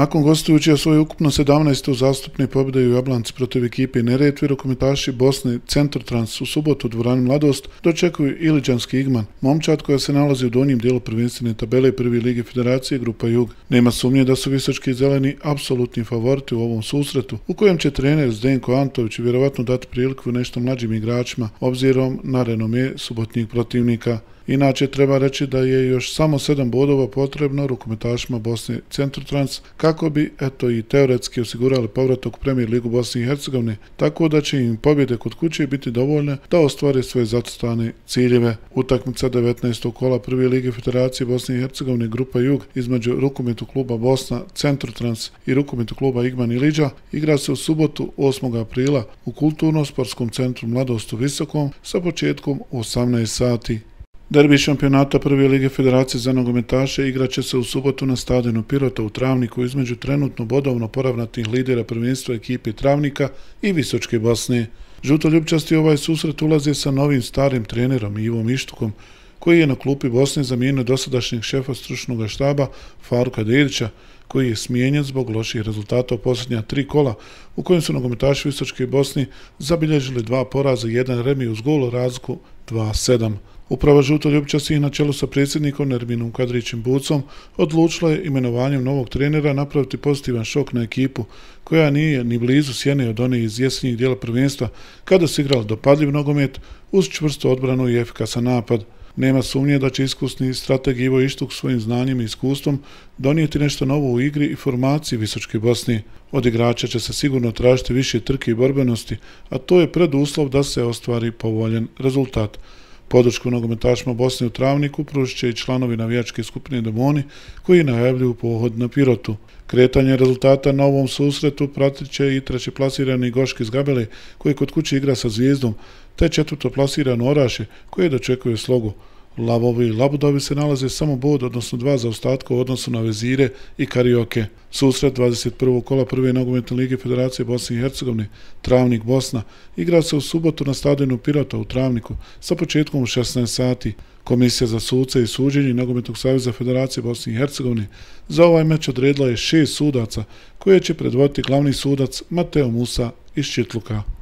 Nakon gostujuća svoje ukupno 17. zastupne pobjede u Jablanci protiv ekipe Neretvi, rukometaši Bosne Centar Trans u subotu u dvorani Mladost dočekuju Iliđanski igman, momčad koja se nalazi u donjim dijelu prvenstvene tabele Prvi Lige Federacije Grupa Jug. Nema sumnje da su visočki zeleni apsolutni favoriti u ovom susretu, u kojem će trener Zdenko Antović vjerovatno dati priliku nešto mlađim igračima, obzirom na renome subotnijeg protivnika. Inače, treba reći da je još samo 7 bodova potrebno rukometašima Bosne Centru kako bi, eto, i teoretski osigurali povratak u premijer Ligu Bosne i Hercegovine, tako da će im pobjede kod kuće biti dovoljne da ostvare svoje zacostane ciljeve. Utakmica 19. kola Prve Lige Federacije Bosne i Hercegovine Grupa Jug između rukometu kluba Bosna Centru i rukometu kluba Igman Iliđa Liđa igra se u subotu 8. aprila u Kulturno-sportskom centru Mladost u Visokom sa početkom u 18 sati. Derbi šampionata Prve lige Federacije za nogometaše igraće se u subotu na stadionu Pirota u Travniku između trenutno bodovno poravnatih lidera prvenstva ekipe Travnika i Visočke Bosne. Žuto Ljubčasti ovaj susret ulazi sa novim starim trenerom Ivom Ištukom, koji je na klupi Bosne zamijenio dosadašnjeg šefa stručnog štaba Faruka Dedića, koji je smijenjen zbog loših rezultata u posljednja tri kola, u kojem su nogometaši Visočke Bosne zabilježili dva poraza i jedan remi uz gol razliku 2-7. Uprava Žuto Ljubičasti na čelu sa predsjednikom Nerminom Kadrićem Bucom odlučila je imenovanjem novog trenera napraviti pozitivan šok na ekipu koja nije ni blizu sjene od one iz jesenjih dijela prvenstva kada se igrala dopadljiv nogomet uz čvrstu odbranu i efikasan napad. Nema sumnje da će iskusni strateg Ivo Ištuk svojim znanjem i iskustvom donijeti nešto novo u igri i formaciji Visočke Bosne. Od igrača će se sigurno tražiti više trke i borbenosti, a to je preduslov da se ostvari povoljen rezultat. Podršku nogometašima Bosne u Travniku pružiće i članovi navijačke skupine Demoni koji najavljuju pohod na Pirotu. Kretanje rezultata na ovom susretu pratit će i plasirani Goški iz Gabele koji kod kuće igra sa zvijezdom, te četvrtoplasirani Oraše koji dočekuje slogu. Lavovi i Labudovi se nalaze samo bod, odnosno dva za ostatko u na Vezire i Karioke. Susret 21. kola prve nogometne lige Federacije Bosne i Hercegovine, Travnik Bosna, igra se u subotu na stadionu Pirata u Travniku sa početkom u 16 sati. Komisija za suce i suđenje Nogometnog savjeza Federacije Bosne i Hercegovine za ovaj meč odredila je šest sudaca koje će predvoditi glavni sudac Mateo Musa iz Čitluka.